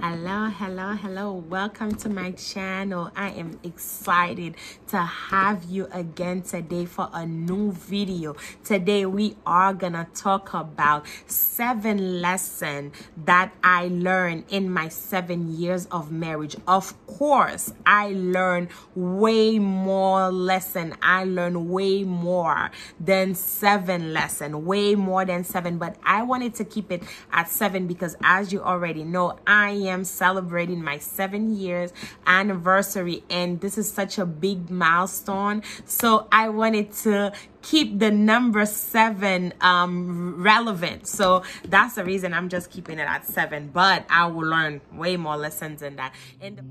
hello hello hello welcome to my channel i am excited to have you again today for a new video today we are gonna talk about seven lesson that i learned in my seven years of marriage of course i learned way more lesson i learned way more than seven lesson way more than seven but i wanted to keep it at seven because as you already know i am celebrating my seven years anniversary and this is such a big milestone. So I wanted to keep the number seven um, relevant. So that's the reason I'm just keeping it at seven, but I will learn way more lessons in that. And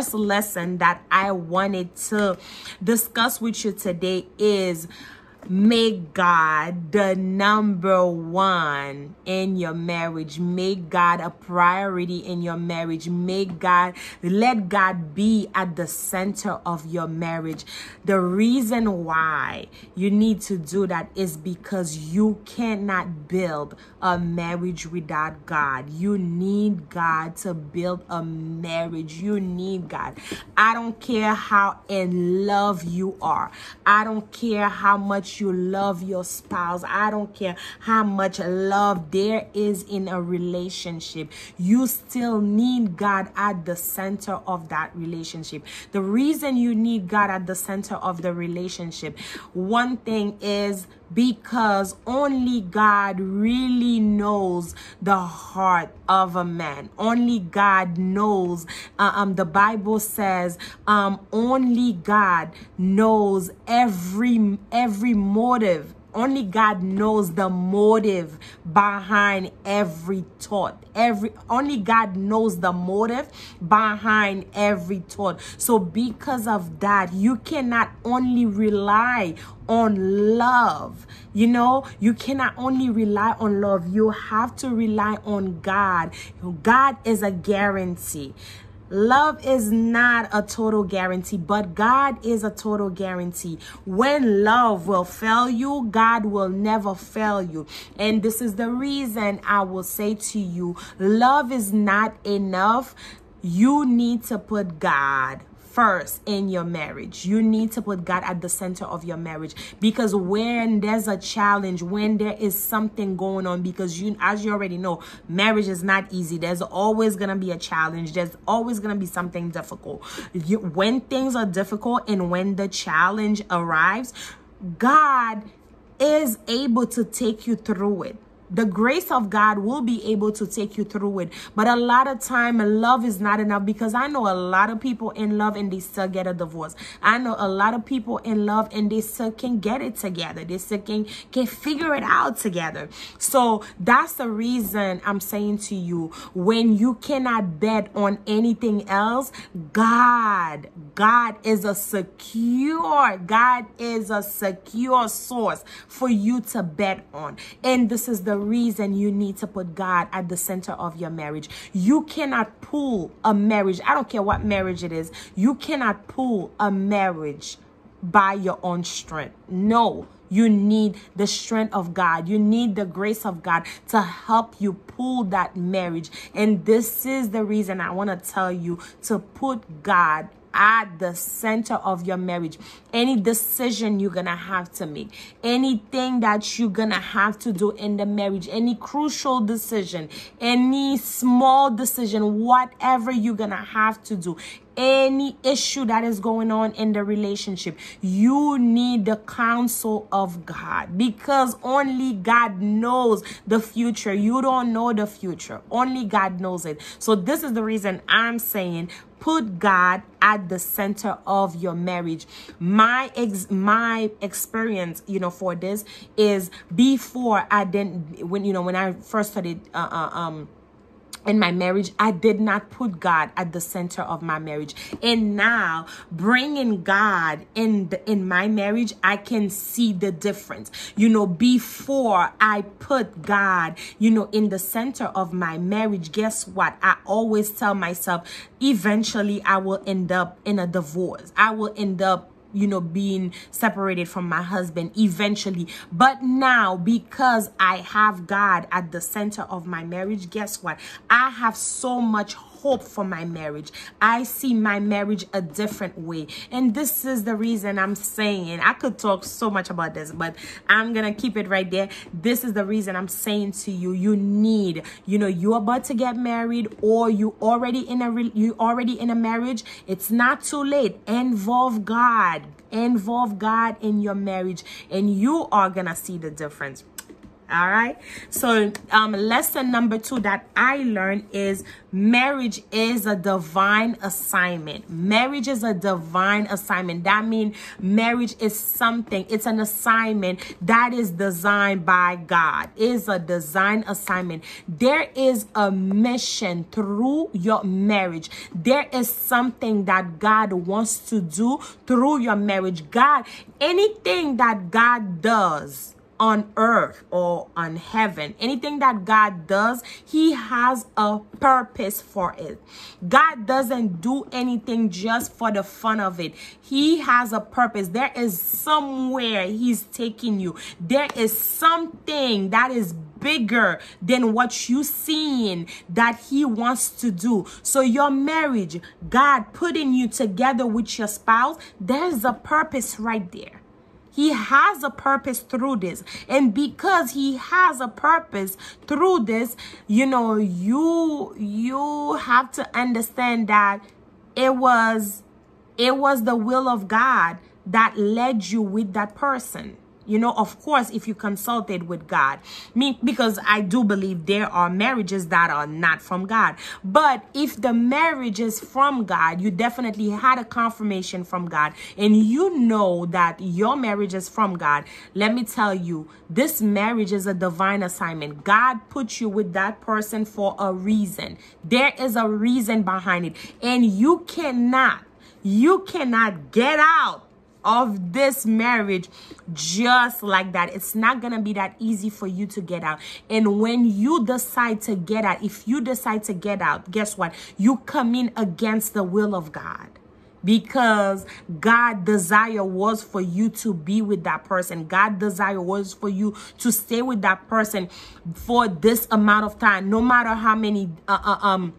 first lesson that I wanted to discuss with you today is Make God the number one in your marriage. Make God a priority in your marriage. Make God, let God be at the center of your marriage. The reason why you need to do that is because you cannot build a marriage without God. You need God to build a marriage. You need God. I don't care how in love you are, I don't care how much much you love your spouse. I don't care how much love there is in a relationship. You still need God at the center of that relationship. The reason you need God at the center of the relationship, one thing is because only God really knows the heart of a man. Only God knows. Uh, um, the Bible says, um, only God knows every every motive only God knows the motive behind every thought. Every only God knows the motive behind every thought. So because of that, you cannot only rely on love. You know, you cannot only rely on love. You have to rely on God. God is a guarantee. Love is not a total guarantee, but God is a total guarantee. When love will fail you, God will never fail you. And this is the reason I will say to you love is not enough. You need to put God first in your marriage. You need to put God at the center of your marriage because when there's a challenge, when there is something going on, because you, as you already know, marriage is not easy. There's always going to be a challenge. There's always going to be something difficult. You, when things are difficult and when the challenge arrives, God is able to take you through it the grace of God will be able to take you through it. But a lot of time, love is not enough because I know a lot of people in love and they still get a divorce. I know a lot of people in love and they still can get it together. They still can, can figure it out together. So that's the reason I'm saying to you, when you cannot bet on anything else, God, God is a secure, God is a secure source for you to bet on. And this is the reason you need to put God at the center of your marriage. You cannot pull a marriage. I don't care what marriage it is. You cannot pull a marriage by your own strength. No, you need the strength of God. You need the grace of God to help you pull that marriage. And this is the reason I want to tell you to put God at the center of your marriage. Any decision you're going to have to make, anything that you're going to have to do in the marriage, any crucial decision, any small decision, whatever you're going to have to do, any issue that is going on in the relationship. You need the counsel of God because only God knows the future. You don't know the future, only God knows it. So, this is the reason I'm saying put God at the center of your marriage. My ex my experience, you know, for this is before I didn't when you know when I first started uh, uh, um in my marriage, I did not put God at the center of my marriage. And now, bringing God in the, in my marriage, I can see the difference. You know, before I put God, you know, in the center of my marriage, guess what? I always tell myself, eventually I will end up in a divorce. I will end up you know being separated from my husband eventually but now because i have god at the center of my marriage guess what i have so much hope for my marriage. I see my marriage a different way. And this is the reason I'm saying, I could talk so much about this, but I'm going to keep it right there. This is the reason I'm saying to you, you need, you know, you're about to get married or you already in a, you already in a marriage. It's not too late. Involve God, involve God in your marriage and you are going to see the difference all right so um, lesson number two that i learned is marriage is a divine assignment marriage is a divine assignment that means marriage is something it's an assignment that is designed by god Is a design assignment there is a mission through your marriage there is something that god wants to do through your marriage god anything that god does on earth or on heaven. Anything that God does, He has a purpose for it. God doesn't do anything just for the fun of it, He has a purpose. There is somewhere He's taking you, there is something that is bigger than what you seeing that he wants to do so your marriage god putting you together with your spouse there's a purpose right there he has a purpose through this. And because he has a purpose through this, you know, you you have to understand that it was it was the will of God that led you with that person you know of course if you consulted with god me because i do believe there are marriages that are not from god but if the marriage is from god you definitely had a confirmation from god and you know that your marriage is from god let me tell you this marriage is a divine assignment god put you with that person for a reason there is a reason behind it and you cannot you cannot get out of this marriage just like that. It's not going to be that easy for you to get out. And when you decide to get out, if you decide to get out, guess what? You come in against the will of God because God desire was for you to be with that person. God desire was for you to stay with that person for this amount of time, no matter how many uh, uh, um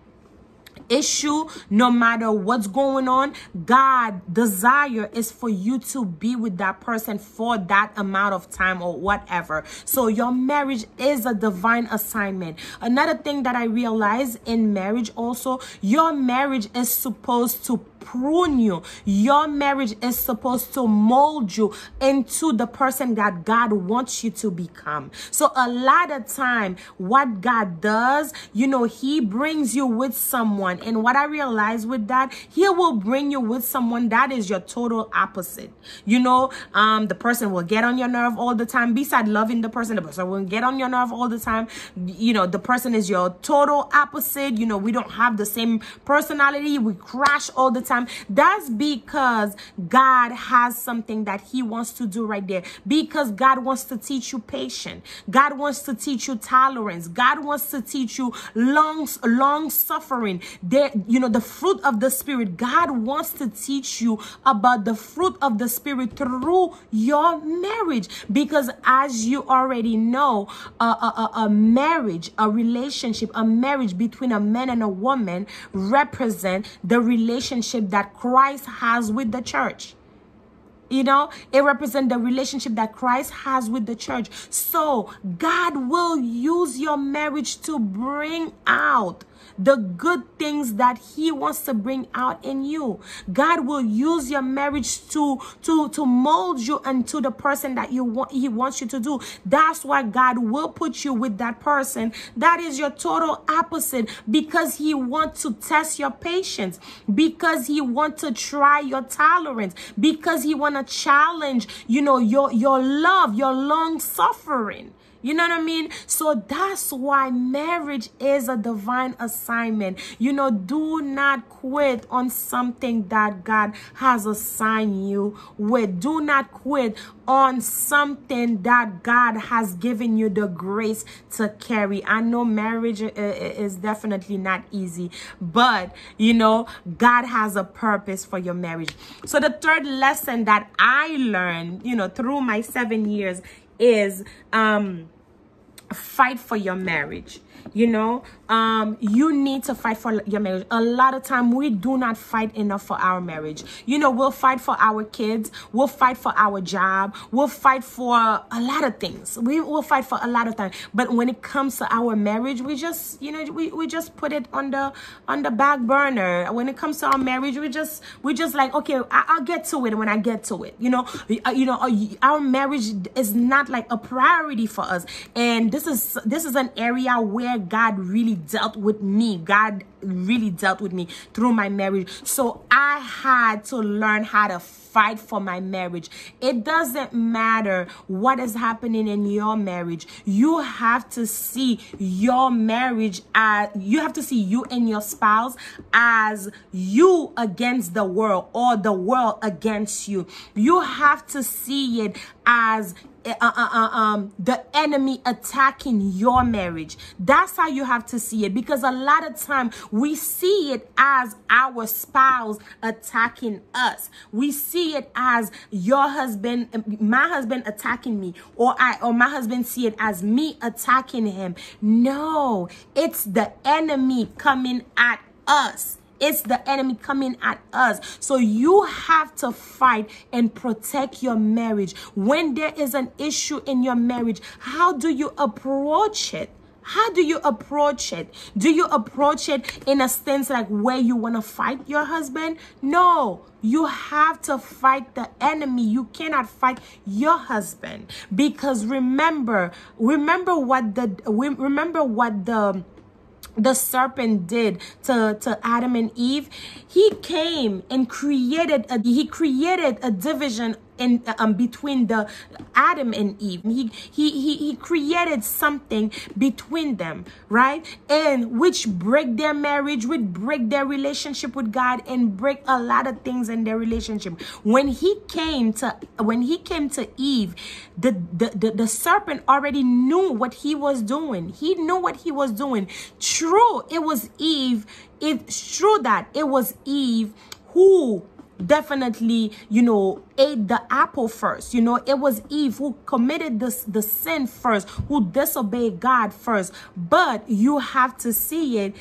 issue, no matter what's going on, God desire is for you to be with that person for that amount of time or whatever. So your marriage is a divine assignment. Another thing that I realize in marriage also, your marriage is supposed to prune you. Your marriage is supposed to mold you into the person that God wants you to become. So a lot of time, what God does, you know, he brings you with someone. And what I realize with that, he will bring you with someone that is your total opposite. You know, um, the person will get on your nerve all the time. Besides loving the person, the person will get on your nerve all the time. You know, the person is your total opposite. You know, we don't have the same personality. We crash all the time time, that's because God has something that He wants to do right there. Because God wants to teach you patience. God wants to teach you tolerance. God wants to teach you long, long suffering. There, you know, the fruit of the Spirit. God wants to teach you about the fruit of the Spirit through your marriage. Because as you already know, a, a, a marriage, a relationship, a marriage between a man and a woman represent the relationship relationship that Christ has with the church. You know, it represents the relationship that Christ has with the church. So God will use your marriage to bring out the good things that he wants to bring out in you. God will use your marriage to, to, to mold you into the person that you want, he wants you to do. That's why God will put you with that person. That is your total opposite because he wants to test your patience, because he wants to try your tolerance, because he want to challenge, you know, your, your love, your long suffering. You know what I mean? So that's why marriage is a divine assignment. You know, do not quit on something that God has assigned you with. Do not quit on something that God has given you the grace to carry. I know marriage uh, uh, is definitely not easy, but you know, God has a purpose for your marriage. So the third lesson that I learned, you know, through my seven years is um fight for your marriage you know um, you need to fight for your marriage. A lot of time we do not fight enough for our marriage. You know, we'll fight for our kids, we'll fight for our job, we'll fight for a lot of things. We will fight for a lot of things. But when it comes to our marriage, we just, you know, we, we just put it on the on the back burner. When it comes to our marriage, we just we just like, okay, I, will get to it when I get to it. You know, uh, you know, uh, our marriage is not like a priority for us. And this is this is an area where God really dealt with me. God really dealt with me through my marriage. So I had to learn how to fight for my marriage. It doesn't matter what is happening in your marriage. You have to see your marriage as you have to see you and your spouse as you against the world or the world against you. You have to see it as Eh, uh, uh, uh, um, the enemy attacking your marriage. That's how you have to see it because a lot of time we see it as our spouse attacking us. We see it as your husband, eh, my husband attacking me, or I or my husband see it as me attacking him. No, it's the enemy coming at us. It's the enemy coming at us. So you have to fight and protect your marriage. When there is an issue in your marriage, how do you approach it? How do you approach it? Do you approach it in a sense like where you want to fight your husband? No, you have to fight the enemy. You cannot fight your husband because remember, remember what the remember what the the serpent did to, to Adam and Eve. He came and created a, he created a division in um, between the Adam and Eve. He, he he he created something between them, right? And which break their marriage, would break their relationship with God, and break a lot of things in their relationship. When he came to when he came to Eve, the the, the, the serpent already knew what he was doing. He knew what he was doing. True, it was Eve. It's true that it was Eve who definitely, you know, ate the apple first. You know, it was Eve who committed this the sin first, who disobeyed God first. But you have to see it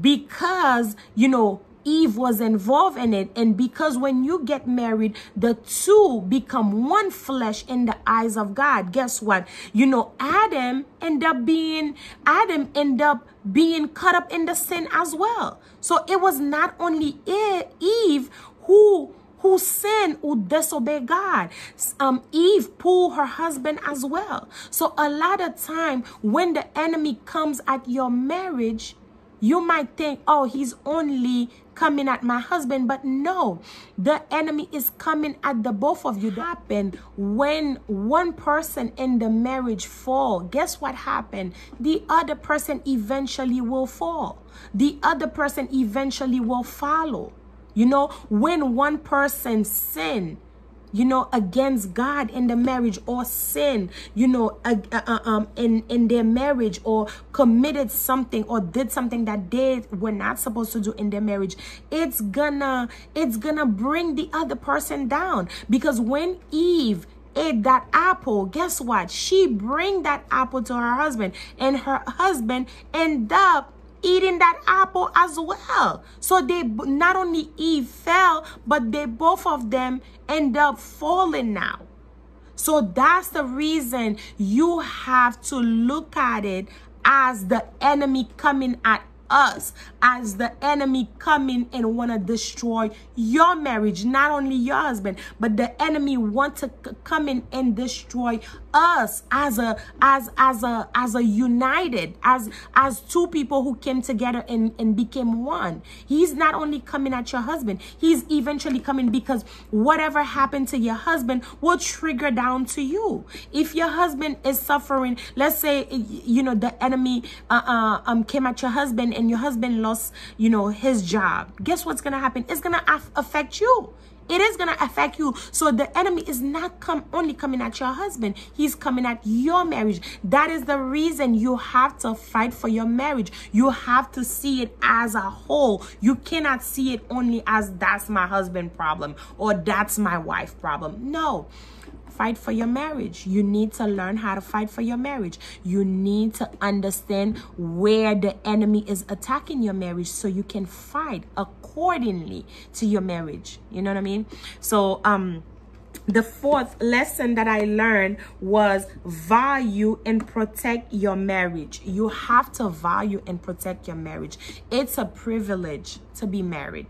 because, you know, Eve was involved in it. And because when you get married, the two become one flesh in the eyes of God. Guess what? You know, Adam end up being, Adam end up being caught up in the sin as well. So it was not only Eve who who sin who disobey God. Um, Eve pulled her husband as well. So a lot of time when the enemy comes at your marriage, you might think, oh, he's only coming at my husband. But no, the enemy is coming at the both of you. That happened when one person in the marriage fall. Guess what happened? The other person eventually will fall. The other person eventually will follow. You know, when one person sin, you know, against God in the marriage or sin, you know, uh, uh, um, in, in their marriage or committed something or did something that they were not supposed to do in their marriage, it's gonna, it's gonna bring the other person down because when Eve ate that apple, guess what? She bring that apple to her husband and her husband end up eating that apple as well. So they not only Eve fell, but they both of them end up falling now. So that's the reason you have to look at it as the enemy coming at us as the enemy coming and want to destroy your marriage not only your husband but the enemy want to come in and destroy us as a as as a as a united as as two people who came together and and became one he's not only coming at your husband he's eventually coming because whatever happened to your husband will trigger down to you if your husband is suffering let's say you know the enemy uh, uh um came at your husband and your husband lost you know his job guess what's gonna happen it's gonna affect you it is going to affect you so the enemy is not come only coming at your husband he's coming at your marriage that is the reason you have to fight for your marriage you have to see it as a whole you cannot see it only as that's my husband problem or that's my wife problem no Fight for your marriage. You need to learn how to fight for your marriage. You need to understand where the enemy is attacking your marriage so you can fight accordingly to your marriage. You know what I mean? So, um, the fourth lesson that I learned was value and protect your marriage. You have to value and protect your marriage. It's a privilege to be married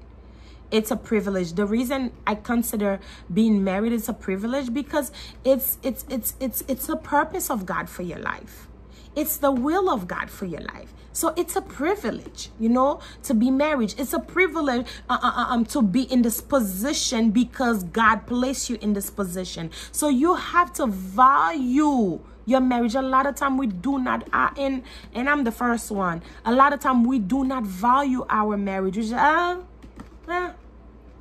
it's a privilege. The reason I consider being married is a privilege because it's it's it's it's it's the purpose of God for your life. It's the will of God for your life. So it's a privilege, you know, to be married. It's a privilege uh, uh, uh um, to be in this position because God placed you in this position. So you have to value your marriage. A lot of time we do not, uh, and, and I'm the first one, a lot of time we do not value our marriage. We just, uh, uh,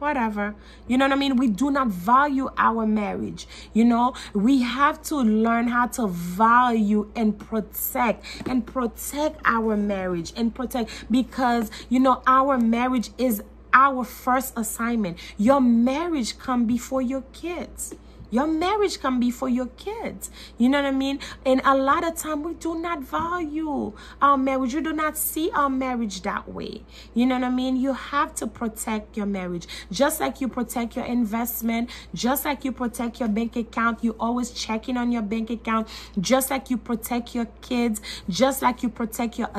whatever. You know what I mean? We do not value our marriage. You know, we have to learn how to value and protect and protect our marriage and protect because, you know, our marriage is our first assignment. Your marriage come before your kids. Your marriage can be for your kids. You know what I mean? And a lot of time we do not value our marriage. You do not see our marriage that way. You know what I mean? You have to protect your marriage. Just like you protect your investment, just like you protect your bank account, you always checking on your bank account, just like you protect your kids, just like you protect your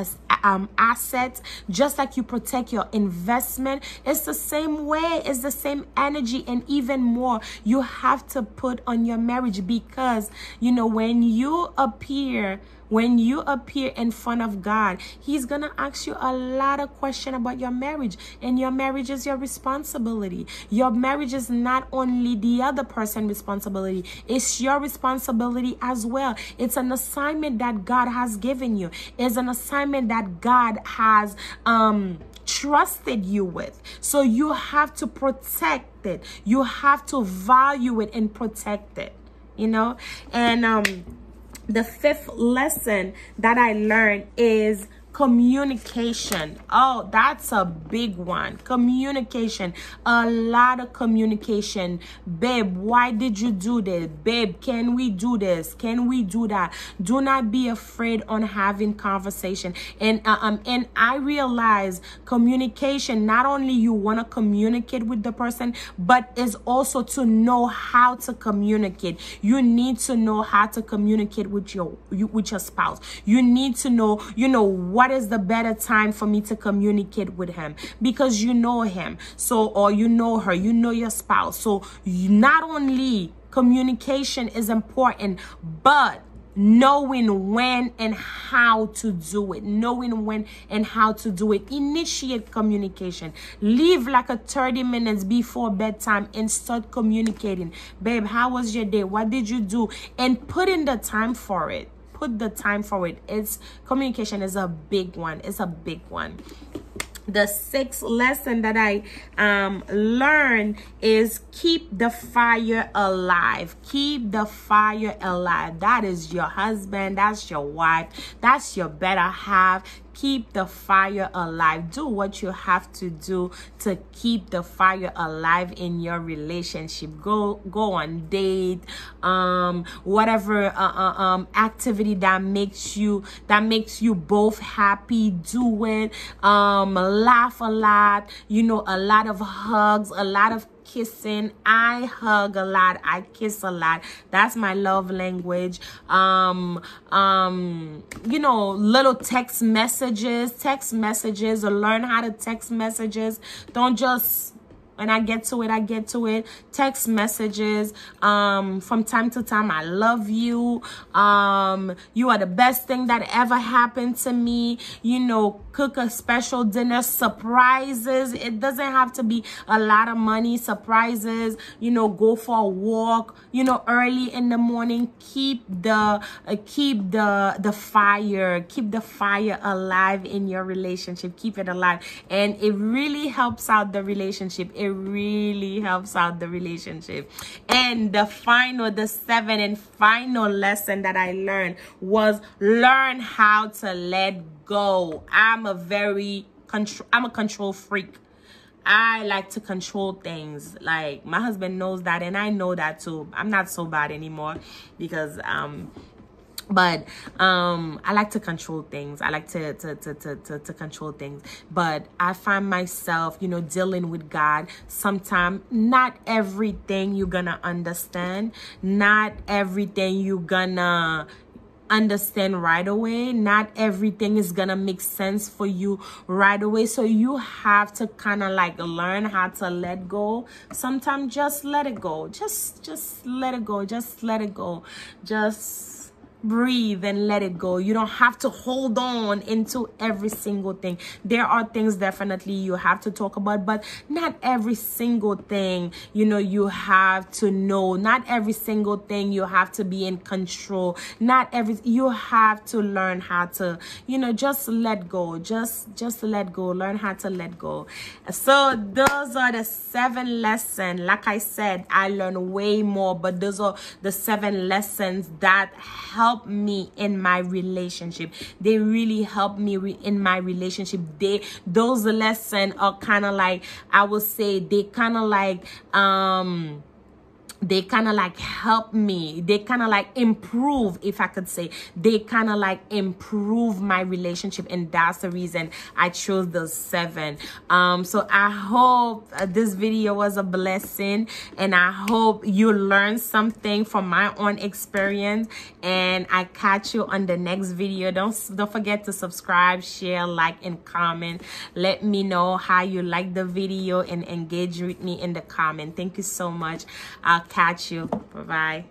um, assets, just like you protect your investment. It's the same way. It's the same energy and even more. You have to put on your marriage because, you know, when you appear, when you appear in front of God, he's going to ask you a lot of questions about your marriage and your marriage is your responsibility. Your marriage is not only the other person's responsibility. It's your responsibility as well. It's an assignment that God has given you. It's an assignment that God has um, trusted you with. So you have to protect protect it. You have to value it and protect it, you know? And um, the fifth lesson that I learned is communication oh that's a big one communication a lot of communication babe why did you do this babe can we do this can we do that do not be afraid on having conversation and uh, um and i realize communication not only you want to communicate with the person but is also to know how to communicate you need to know how to communicate with your you, with your spouse you need to know you know what what is the better time for me to communicate with him? Because you know him, so or you know her, you know your spouse. So you, not only communication is important, but knowing when and how to do it knowing when and how to do it initiate communication leave like a 30 minutes before bedtime and start communicating babe how was your day what did you do and put in the time for it put the time for it's communication is a big one it's a big one the sixth lesson that I um, is keep the fire alive. Keep the fire alive. That is your husband. That's your wife. That's your better half keep the fire alive. Do what you have to do to keep the fire alive in your relationship. Go go on date, um, whatever uh, uh, um, activity that makes you that makes you both happy. Do it. Um, laugh a lot. You know, a lot of hugs, a lot of kissing. I hug a lot. I kiss a lot. That's my love language. Um, um, you know, little text messages, text messages, or learn how to text messages. Don't just and I get to it, I get to it. Text messages um, from time to time. I love you. Um, you are the best thing that ever happened to me. You know, cook a special dinner, surprises. It doesn't have to be a lot of money, surprises. You know, go for a walk, you know, early in the morning. Keep the, uh, keep the, the fire, keep the fire alive in your relationship. Keep it alive. And it really helps out the relationship. It really helps out the relationship. And the final, the seven and final lesson that I learned was learn how to let go. I'm a very control, I'm a control freak. I like to control things. Like my husband knows that and I know that too. I'm not so bad anymore because um but um i like to control things i like to to, to to to to control things but i find myself you know dealing with god sometimes not everything you're gonna understand not everything you're gonna understand right away. Not everything is gonna make sense for you right away. So you have to kind of like learn how to let go. Sometimes just let it go. Just just let it go. Just let it go. Just breathe and let it go. You don't have to hold on into every single thing. There are things definitely you have to talk about, but not every single thing, you know, you have to know. Not every single thing you have to be in control. Not every you have to learn how to, you know, just let go. Just just let go. Learn how to let go. So those are the seven lessons. Like I said, I learned way more, but those are the seven lessons that help help me in my relationship. They really help me re in my relationship. They those lessons are kind of like I would say they kind of like um they kind of like help me they kind of like improve if i could say they kind of like improve my relationship and that's the reason i chose the seven um so i hope uh, this video was a blessing and i hope you learned something from my own experience and i catch you on the next video don't don't forget to subscribe share like and comment let me know how you like the video and engage with me in the comment thank you so much I'll catch you. Bye-bye.